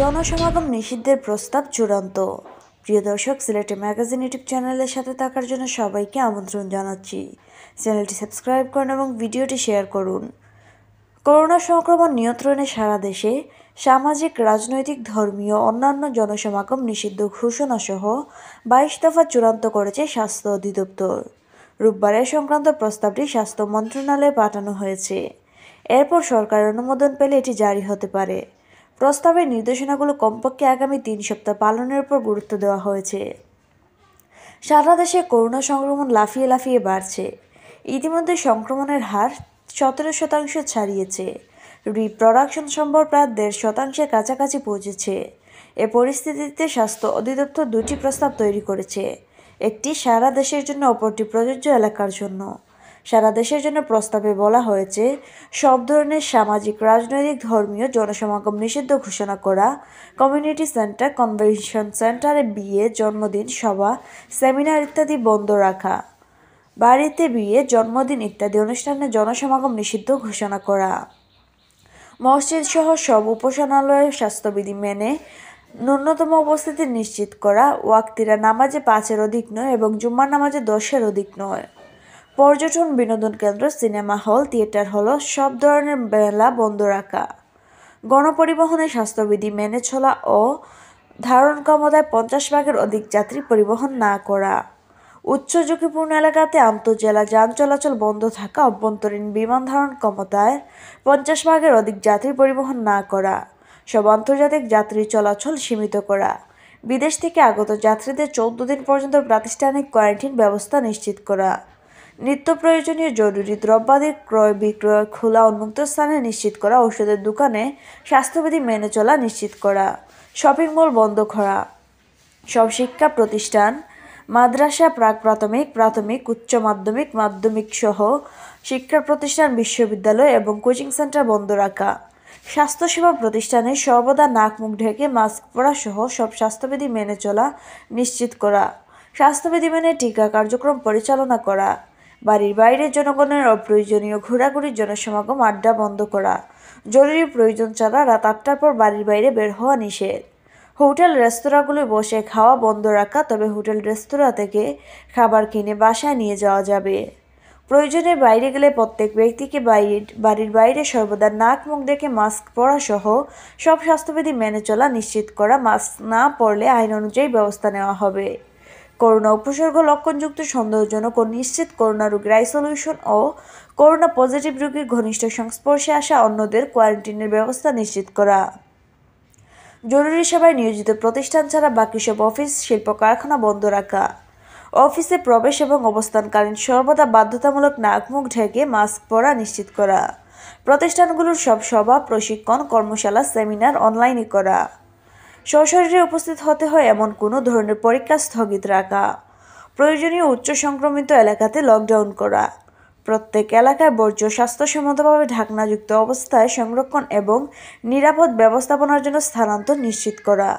জনসমাগম নিষিদ্ধের প্রস্তাব চূড়ান্ত প্রিয় দর্শক সিলেটে ম্যাগাজিন ইউটিউব চ্যানেলের সাথে থাকার জন্য সবাইকে আমন্ত্রণ জানাচ্ছি চ্যানেলটি সাবস্ক্রাইব করুন এবং ভিডিওটি শেয়ার করুন করোনা সংক্রমণ নিয়ন্ত্রণে সারা দেশে সামাজিক রাজনৈতিক ধর্মীয় অন্যান্য জনসমাগম নিষিদ্ধ ঘোষণা সহ বাইশ দফা চূড়ান্ত করেছে স্বাস্থ্য অধিদপ্তর রোববার এ সংক্রান্ত প্রস্তাবটি স্বাস্থ্য মন্ত্রণালয়ে পাঠানো হয়েছে এরপর সরকার অনুমোদন পেলে এটি জারি হতে পারে প্রস্তাবের নির্দেশনাগুলো কমপক্ষে আগামী তিন সপ্তাহ পালনের উপর গুরুত্ব দেওয়া হয়েছে সারা দেশে করোনা সংক্রমণ লাফিয়ে লাফিয়ে বাড়ছে ইতিমধ্যে সংক্রমণের হার সতেরো শতাংশ ছাড়িয়েছে রিপ্রোডাকশন সম্ভব প্রায় দেড় শতাংশের কাছাকাছি পৌঁছেছে এ পরিস্থিতিতে স্বাস্থ্য অধিদপ্তর দুটি প্রস্তাব তৈরি করেছে একটি সারা দেশের জন্য অপরটি প্রযোজ্য এলাকার জন্য সারা দেশের জন্য প্রস্তাবে বলা হয়েছে সব ধরনের সামাজিক রাজনৈতিক ধর্মীয় জনসমাগম নিষিদ্ধ ঘোষণা করা কমিউনিটি সেন্টার কনভেনশন সেন্টারে বিয়ে জন্মদিন সভা সেমিনার ইত্যাদি বন্ধ রাখা বাড়িতে বিয়ে জন্মদিন ইত্যাদি অনুষ্ঠানে জনসমাগম নিষিদ্ধ ঘোষণা করা মসজিদ সহ সব উপাসনালয়ের স্বাস্থ্যবিধি মেনে ন্যূনতম উপস্থিতি নিশ্চিত করা ওয়াক্তিরা নামাজে পাঁচের অধিক নয় এবং জুম্মার নামাজে দশের অধিক নয় পর্যটন বিনোদন কেন্দ্র সিনেমা হল থিয়েটার হল সব ধরনের মেলা বন্ধ রাখা গণপরিবহনে স্বাস্থ্যবিধি মেনে চলা ও ধারণ ক্ষমতায় পঞ্চাশ ভাগের অধিক যাত্রী পরিবহন না করা উচ্চ ঝুঁকিপূর্ণ এলাকাতে আন্তঃজেলা যান চলাচল বন্ধ থাকা অভ্যন্তরীণ বিমান ধারণ ক্ষমতায় পঞ্চাশ ভাগের অধিক যাত্রী পরিবহন না করা সব আন্তর্জাতিক যাত্রী চলাচল সীমিত করা বিদেশ থেকে আগত যাত্রীদের চৌদ্দ দিন পর্যন্ত প্রাতিষ্ঠানিক কোয়ারেন্টিন ব্যবস্থা নিশ্চিত করা নিত্য প্রয়োজনীয় জরুরি দ্রব্যাদি ক্রয় বিক্রয় খোলা উন্মুক্ত স্থানে নিশ্চিত করা ওষুধের দোকানে স্বাস্থ্যবিধি মেনে চলা নিশ্চিত করা শপিং মল বন্ধ করা সব শিক্ষা প্রতিষ্ঠান মাদ্রাসা প্রাক প্রাথমিক প্রাথমিক উচ্চ মাধ্যমিক মাধ্যমিক সহ শিক্ষা প্রতিষ্ঠান বিশ্ববিদ্যালয় এবং কোচিং সেন্টার বন্ধ রাখা স্বাস্থ্যসেবা প্রতিষ্ঠানে সর্বদা নাক মুখ ঢেকে মাস্ক পরা সহ সব স্বাস্থ্যবিধি মেনে চলা নিশ্চিত করা স্বাস্থ্যবিধি মেনে টিকা কার্যক্রম পরিচালনা করা বাড়ির বাইরে জনগণের অপ্রয়োজনীয় ঘোরাঘুরির জনসমাগম আড্ডা বন্ধ করা জরুরি প্রয়োজন ছাড়া রাত আটটার পর বাড়ির বাইরে বের হওয়া নিষেধ হোটেল রেস্তোরাঁগুলো বসে খাওয়া বন্ধ রাখা তবে হোটেল রেস্তোরাঁ থেকে খাবার কিনে বাসায় নিয়ে যাওয়া যাবে প্রয়োজনে বাইরে গেলে প্রত্যেক ব্যক্তিকে বাইরে বাড়ির বাইরে সর্বদা নাক মুখ দেখে মাস্ক পরা সহ সব স্বাস্থ্যবিধি মেনে চলা নিশ্চিত করা মাস্ক না পরলে আইন অনুযায়ী ব্যবস্থা নেওয়া হবে করোনা উপসর্গ লক্ষণযুক্ত সন্দেহজনক ও নিশ্চিত করোনা রোগীর আইসোলেশন ও করোনা পজিটিভ রোগীর ঘনিষ্ঠ সংস্পর্শে আসা অন্যদের কোয়ারেন্টিনের ব্যবস্থা নিশ্চিত করা জরুরি সেবায় নিয়োজিত প্রতিষ্ঠান ছাড়া বাকি সব অফিস শিল্প কারখানা বন্ধ রাখা অফিসে প্রবেশ এবং অবস্থানকালীন সর্বদা বাধ্যতামূলক নাক মুখ ঢেকে মাস্ক পরা নিশ্চিত করা প্রতিষ্ঠানগুলোর সব সভা প্রশিক্ষণ কর্মশালা সেমিনার অনলাইনে করা সশরীরে উপস্থিত হতে হয় এমন কোনো ধরনের পরীক্ষা স্থগিত রাখা প্রয়োজনীয় উচ্চ সংক্রমিত এলাকাতে লকডাউন করা প্রত্যেক এলাকায় বর্জ্য স্বাস্থ্যসম্মতভাবে ঢাকনাযুক্ত অবস্থায় সংরক্ষণ এবং নিরাপদ ব্যবস্থাপনার জন্য স্থানান্তর নিশ্চিত করা